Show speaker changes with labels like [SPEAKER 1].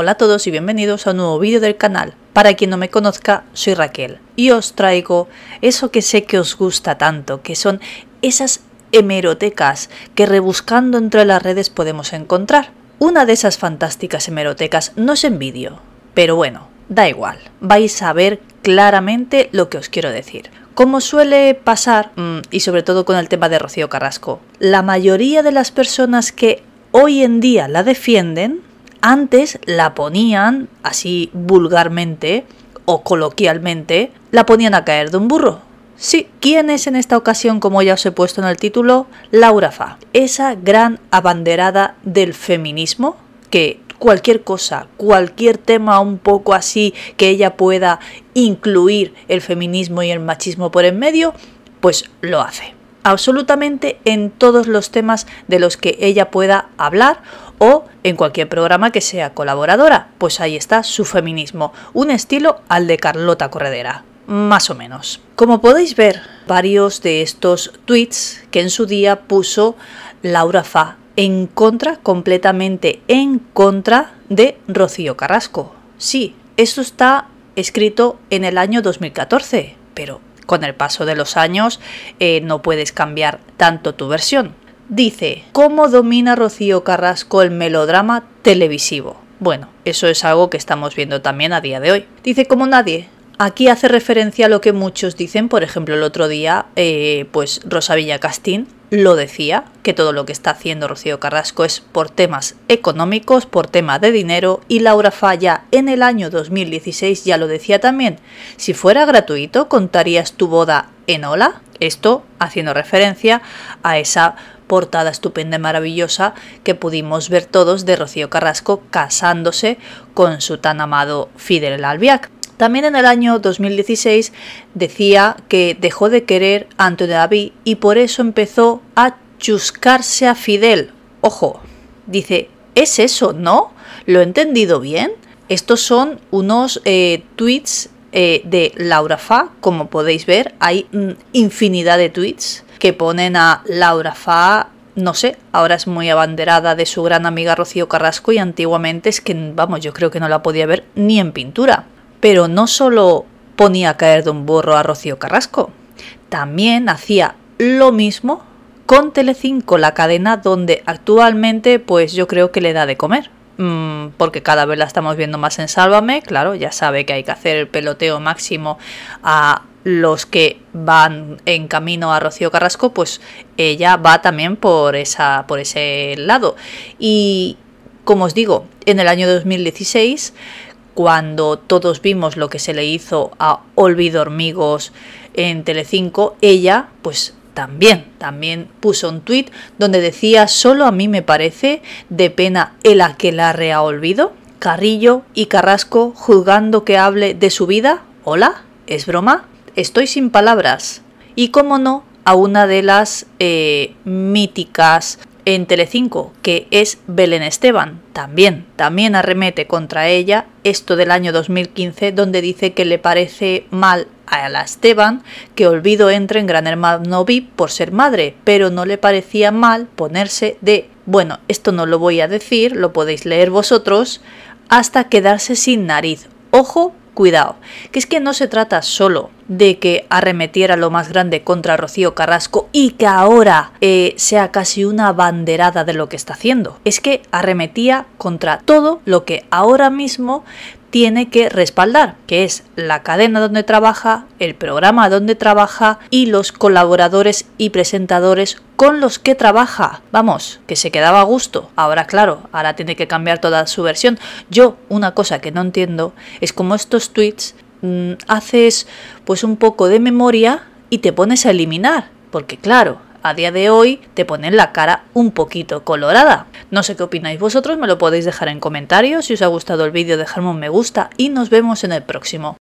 [SPEAKER 1] Hola a todos y bienvenidos a un nuevo vídeo del canal. Para quien no me conozca, soy Raquel y os traigo eso que sé que os gusta tanto, que son esas hemerotecas que rebuscando entre las redes podemos encontrar. Una de esas fantásticas hemerotecas no es en vídeo, pero bueno, da igual, vais a ver claramente lo que os quiero decir. Como suele pasar, mm, y sobre todo con el tema de Rocío Carrasco, la mayoría de las personas que hoy en día la defienden antes la ponían, así vulgarmente o coloquialmente, la ponían a caer de un burro. Sí, ¿quién es en esta ocasión, como ya os he puesto en el título? Laura Fa, esa gran abanderada del feminismo que cualquier cosa, cualquier tema un poco así que ella pueda incluir el feminismo y el machismo por en medio, pues lo hace absolutamente en todos los temas de los que ella pueda hablar o en cualquier programa que sea colaboradora. Pues ahí está su feminismo, un estilo al de Carlota Corredera, más o menos. Como podéis ver, varios de estos tweets que en su día puso Laura Fa en contra, completamente en contra de Rocío Carrasco. Sí, esto está escrito en el año 2014, pero con el paso de los años eh, no puedes cambiar tanto tu versión. Dice, ¿cómo domina Rocío Carrasco el melodrama televisivo? Bueno, eso es algo que estamos viendo también a día de hoy. Dice, como nadie, Aquí hace referencia a lo que muchos dicen, por ejemplo, el otro día, eh, pues Rosa Villacastín lo decía, que todo lo que está haciendo Rocío Carrasco es por temas económicos, por tema de dinero, y Laura Falla en el año 2016 ya lo decía también, si fuera gratuito contarías tu boda en hola, esto haciendo referencia a esa portada estupenda y maravillosa que pudimos ver todos de Rocío Carrasco casándose con su tan amado Fidel Albiac. También en el año 2016 decía que dejó de querer a Antonio David y por eso empezó a chuscarse a Fidel. Ojo, dice, ¿es eso, no? ¿Lo he entendido bien? Estos son unos eh, tweets eh, de Laura Fa, como podéis ver, hay mm, infinidad de tweets que ponen a Laura Fa, no sé, ahora es muy abanderada de su gran amiga Rocío Carrasco y antiguamente es que, vamos, yo creo que no la podía ver ni en pintura. Pero no solo ponía a caer de un burro a Rocío Carrasco, también hacía lo mismo con Telecinco, la cadena donde actualmente pues yo creo que le da de comer. Mm, porque cada vez la estamos viendo más en Sálvame, claro, ya sabe que hay que hacer el peloteo máximo a los que van en camino a Rocío Carrasco, pues ella va también por, esa, por ese lado. Y como os digo, en el año 2016 cuando todos vimos lo que se le hizo a Olvido Hormigos en Telecinco, ella pues también, también puso un tuit donde decía, solo a mí me parece de pena el la a olvido, Carrillo y Carrasco juzgando que hable de su vida, hola, es broma, estoy sin palabras. Y cómo no, a una de las eh, míticas en Tele5, que es Belén Esteban, también, también arremete contra ella, esto del año 2015, donde dice que le parece mal a la Esteban que Olvido entre en Gran Hermano VIP por ser madre, pero no le parecía mal ponerse de, bueno, esto no lo voy a decir, lo podéis leer vosotros, hasta quedarse sin nariz. Ojo, cuidado, que es que no se trata solo de que arremetiera lo más grande contra Rocío Carrasco y que ahora eh, sea casi una banderada de lo que está haciendo. Es que arremetía contra todo lo que ahora mismo tiene que respaldar, que es la cadena donde trabaja, el programa donde trabaja y los colaboradores y presentadores con los que trabaja. Vamos, que se quedaba a gusto. Ahora, claro, ahora tiene que cambiar toda su versión. Yo, una cosa que no entiendo es cómo estos tweets Mm, haces pues un poco de memoria y te pones a eliminar, porque claro, a día de hoy te ponen la cara un poquito colorada. No sé qué opináis vosotros, me lo podéis dejar en comentarios. Si os ha gustado el vídeo, dejadme un me gusta y nos vemos en el próximo.